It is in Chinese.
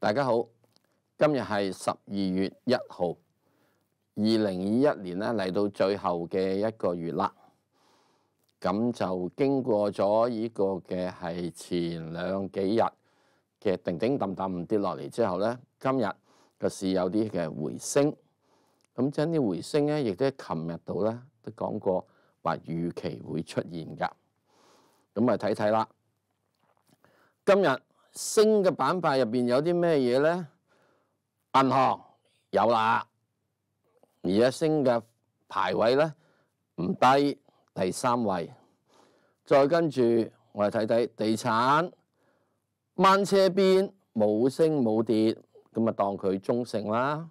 大家好，今日系十二月一号，二零二一年咧嚟到最后嘅一个月啦。咁就经过咗呢个嘅系前两几日嘅叮叮氹氹跌落嚟之后咧，今日个市有啲嘅回升。咁將啲回升咧，亦都喺琴日度咧都講過話預期會出現噶。咁啊睇睇啦，今日升嘅板塊入邊有啲咩嘢咧？銀行有啦，而家升嘅排位咧唔低第三位。再跟住我哋睇睇地產，慢車邊冇升冇跌，咁啊當佢中性啦。